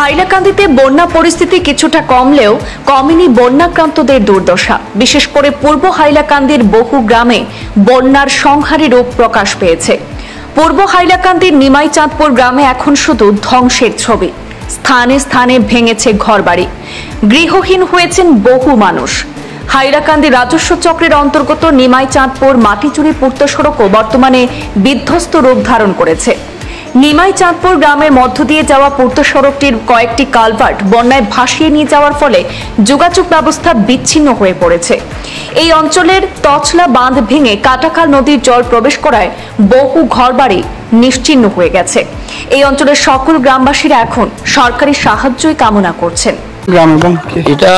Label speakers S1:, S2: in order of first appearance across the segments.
S1: হাইলাকান্দিতে বন্যা পরিস্থিতি কিছুটা কমলেও কমেনি বন্যাক্রান্তদের দুর্দশা বিশেষ করে পূর্ব হাইলাকান্দির বহু গ্রামে বন্যার সংহারী রূপ প্রকাশ পেয়েছে পূর্ব হাইলাকান্দির নিমাই চাঁদপুর গ্রামে এখন শুধু ধ্বংসের ছবি স্থানে স্থানে ভেঙেছে ঘরবাড়ি গৃহহীন হয়েছেন বহু মানুষ হাইরাকান্দি রাজস্ব চক্রের অন্তর্গত নিমাই চাঁদপুর মাটিচুরি পূর্ত সড়কও বর্তমানে বিধ্বস্ত রূপ ধারণ করেছে নিমাই চাঁদপুর গ্রামের মধ্য দিয়ে যাওয়া পূর্ত সড়কটির কয়েকটি কালভার্ট বন্যায় ভাসিয়ে নিয়ে যাওয়ার ফলে যোগাযোগ ব্যবস্থা বিচ্ছিন্ন হয়ে পড়েছে এই অঞ্চলের তছলা বাঁধ ভেঙে কাটাখাল নদীর জল প্রবেশ করায় বহু ঘরবাড়ি নিশ্চিহ্ন হয়ে গেছে এই অঞ্চলের সকল গ্রামবাসীরা এখন সরকারি সাহায্যই কামনা করছেন
S2: এটা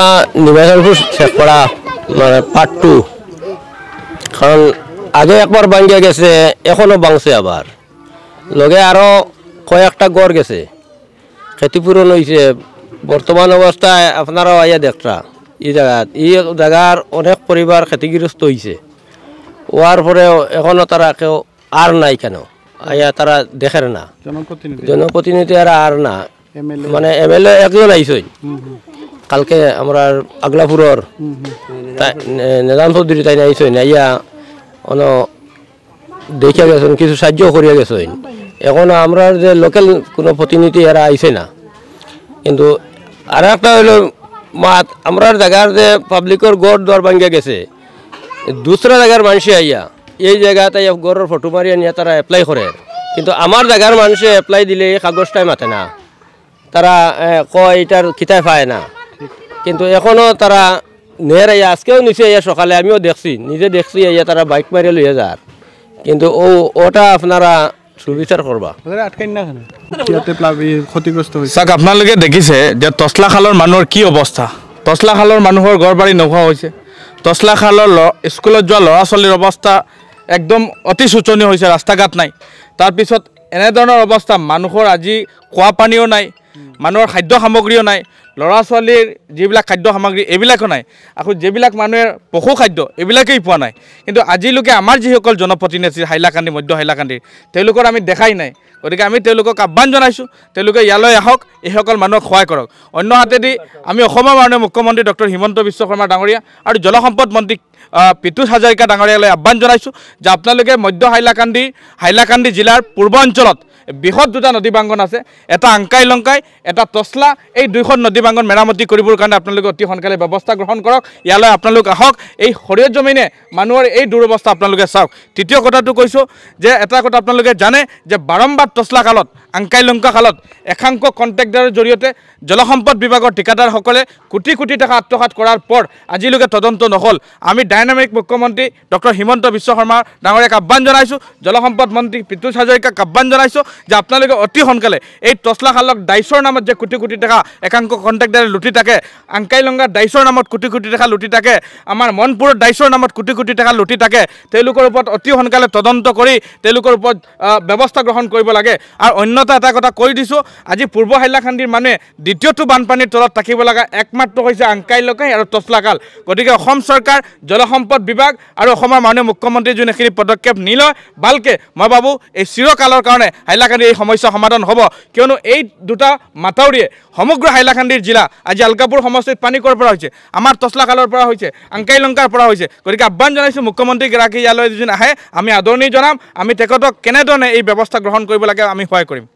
S2: মানে পার্ট টু কারণ আগে একবার ভাঙ্গিয়া গেছে এখনো বাংছে আবার লগে আরও কয়েকটা গড় গেছে ক্ষতিপূরণ হয়েছে বর্তমান অবস্থায় আপনারাও আইয়া দেখটা এই জায়গা এই জায়গার অনেক পরিবার ক্ষতিগ্রস্ত হয়েছে হওয়ার পরেও এখনো তারা কেউ আর নাই কেন আইয়া তারা দেখেন না জনপ্রতিনিধি আর আর না মানে এম এল এ একজন আইসই কালকে আমরা আগলাপুরের নেদান চৌধুরী তাই আইসই না ইয়া অন দেখিয়া গেছেন কিছু সাহায্য করিয়া গেছেন এখন আমরা যে লোকাল কোনো প্রতিনিধি এরা আইছে না কিন্তু আর একটা হলো মাত আমরা জায়গার যে পাবলিকর গড় দর ভাঙ্গে গেছে দুসরা জায়গার মানুষে আইয়া এই জায়গাতে গড়ের ফটো মারি আনিয়ে তারা এপ্লাই করে কিন্তু আমার জায়গার মানুষে এপ্লাই দিলে এই কাগজটাই মাতে না তারা কয় এটার কিতায় পায় না কিন্তু এখনও তারা নেহের আইয়া আজকেও নিচে আইয়া সকালে আমিও দেখছি নিজে দেখছি আইয়া তারা বাইক মারিয়ে লইয়া যার কিন্তু ও ওটা আপনারা সুবিচাৰ আপোনালোকে
S3: দেখিছে যে তছলাখালৰ মানুহৰ কি অৱস্থা তছলাখালৰ মানুহৰ ঘৰ বাৰী নোহোৱা হৈছে তছলাখালৰ ল স্কুলত যোৱা ল'ৰা ছোৱালীৰ অৱস্থা একদম অতি শোচনীয় হৈছে ৰাস্তা ঘাট নাই তাৰপিছত এনেধৰণৰ অৱস্থা মানুহৰ আজি খোৱা পানীও নাই মানুহৰ খাদ্য সামগ্ৰীও নাই ল'ৰা ছোৱালীৰ যিবিলাক খাদ্য সামগ্ৰী এইবিলাকো নাই আকৌ যিবিলাক মানুহে পশু খাদ্য এইবিলাকেই পোৱা নাই কিন্তু আজিলৈকে আমাৰ যিসকল জনপ্ৰতিনিধি হাইলাকান্দি মধ্য হাইলাকান্দি তেওঁলোকৰ আমি দেখাই নাই গতিকে আমি তেওঁলোকক আহ্বান জনাইছোঁ তেওঁলোকে ইয়ালৈ আহক এইসকল মানুহক সহায় কৰক অন্যহাতেদি আমি অসমৰ মাননীয় মুখ্যমন্ত্ৰী ডক্টৰ হিমন্ত বিশ্ব শৰ্মা ডাঙৰীয়া আৰু জলসম্পদ মন্ত্ৰী পিতুষ হাজৰিকা ডাঙৰীয়ালৈ আহ্বান জনাইছোঁ যে আপোনালোকে মধ্য হাইলাকান্দি হাইলাকান্দি জিলাৰ পূৰ্বাঞ্চলত বৃহৎ দুটা নদী বাংগন আছে এটা আংকাই লংকাই এটা টছলা এই দুইখন নদী বাংগন মেৰামতি কৰিবৰ কাৰণে আপোনালোকে অতি সোনকালে ব্যৱস্থা গ্ৰহণ কৰক ইয়ালৈ আপোনালোক আহক এই সৰিয়হ জমিনে মানুহৰ এই দুৰৱস্থা আপোনালোকে চাওক তৃতীয় কথাটো কৈছোঁ যে এটা কথা আপোনালোকে জানে যে বাৰম্বাৰ টছলা কালত আংকাই লংকা কালত একাংশ কণ্টেক্টাৰৰ জৰিয়তে জলসম্পদ বিভাগৰ ঠিকাদাৰসকলে কোটি কোটি টকা আত্মসাত কৰাৰ পৰ আজিলৈকে তদন্ত নহ'ল আমি ডাইনামিক মুখ্যমন্ত্ৰী ডক্টৰ হিমন্ত বিশ্ব শৰ্মা ডাঙৰীয়াক আহ্বান জনাইছোঁ জলসম্পদ মন্ত্ৰী পিতুষ হাজৰিকাক আহ্বান জনাইছোঁ যে আপোনালোকে অতি সোনকালে এই টচলা খালক ডাইচৰ নামত যে কোটি কোটি টকা একাংশ কণ্টেক্টাৰে লুটি থাকে আংকাইলংগা ডাইচৰ নামত কোটি কোটি টকা লুটি থাকে আমাৰ মনপুৰৰ ডাইচৰ নামত কোটি কোটি টকা লুটি থাকে তেওঁলোকৰ ওপৰত অতি সোনকালে তদন্ত কৰি তেওঁলোকৰ ওপৰত ব্যৱস্থা গ্ৰহণ কৰিব লাগে আৰু অন্যতা এটা কথা কৈ দিছোঁ আজি পূৰ্ব হাইলাকান্দিৰ মানুহে দ্বিতীয়টো বানপানীৰ তলত থাকিব লগা একমাত্ৰ হৈছে আংকাইলকাই আৰু টচলা খাল গতিকে অসম চৰকাৰ জলসম্পদ বিভাগ আৰু অসমৰ মাননীয় মুখ্যমন্ত্ৰীয়ে যোন এইখিনি পদক্ষেপ নিলয় ভালকৈ মই ভাবোঁ এই চিৰকালৰ কাৰণে হাইলা হাইলাকান্দি এই সমস্যা সমাধান হব কেনো এই দুটা মাতাউরিয়ে সমগ্র হাইলাকান্দির জেলা আজ আলকাপুর সমষ্টির পানি করপরা হয়েছে আমার তসলাখালেরপরা হয়েছে আঙ্কাই লঙ্কারপরা হয়েছে গতিকে আহ্বান জানাইছো মুখ্যমন্ত্রী গ্রাকী ইয়ালয় যদি আহে আমি আদরণি জানাম আমি তেখেতক কেনেধরণে এই ব্যবস্থা গ্রহণ করবেন আমি সহায় করিম